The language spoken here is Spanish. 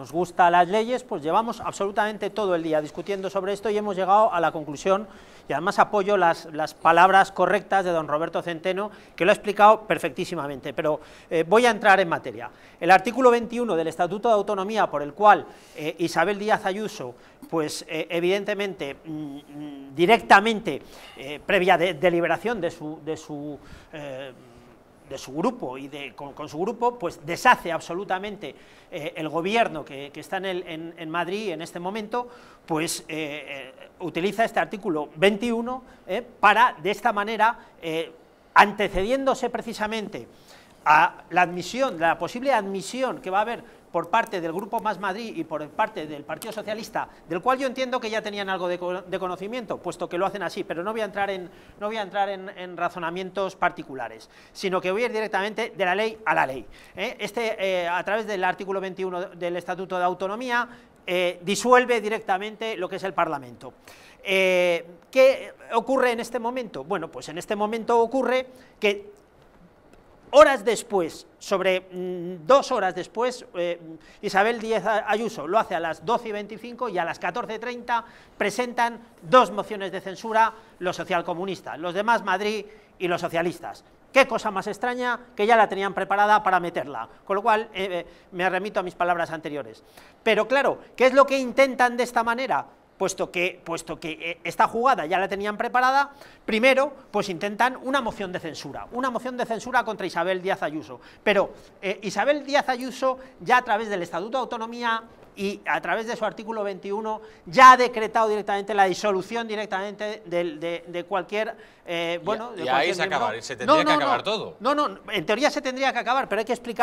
Nos gustan las leyes, pues llevamos absolutamente todo el día discutiendo sobre esto y hemos llegado a la conclusión, y además apoyo las, las palabras correctas de don Roberto Centeno, que lo ha explicado perfectísimamente, pero eh, voy a entrar en materia. El artículo 21 del Estatuto de Autonomía, por el cual eh, Isabel Díaz Ayuso, pues eh, evidentemente, mm, mm, directamente, previa de, deliberación de su... De su de su grupo y de, con, su grupo, pues deshace absolutamente eh, el gobierno que, está en, en, Madrid en este momento, pues eh, eh, utiliza este artículo 21 para, de esta manera, antecediéndose precisamente a la admisión, la posible admisión que va a haber por parte del Grupo Más Madrid y por parte del Partido Socialista, del cual yo entiendo que ya tenían algo de, conocimiento, puesto que lo hacen así, pero no voy a entrar, en, no voy a entrar en, razonamientos particulares, sino que voy a ir directamente de la ley a la ley. ¿eh? Este, eh, a través del artículo 21 del Estatuto de Autonomía, eh, disuelve directamente lo que es el Parlamento. ¿Qué ocurre en este momento? Bueno, pues en este momento ocurre que horas después, sobre mm, dos horas después, eh, Isabel Díaz Ayuso lo hace a las 12.25 y a las 14.30 presentan dos mociones de censura los socialcomunistas, los demás Madrid y los socialistas. Qué cosa más extraña que ya la tenían preparada para meterla, con lo cual eh, eh, me remito a mis palabras anteriores. Pero claro, ¿qué es lo que intentan de esta manera? puesto que, puesto que eh, esta jugada ya la tenían preparada, primero pues intentan una moción de censura, una moción de censura contra Isabel Díaz Ayuso. Pero eh, Isabel Díaz Ayuso ya a través del Estatuto de Autonomía y a través de su artículo 21 ya ha decretado directamente la disolución directamente de, cualquier eh, bueno y, ahí se, se tendría que acabar todo no no en teoría se tendría que acabar pero hay que explicar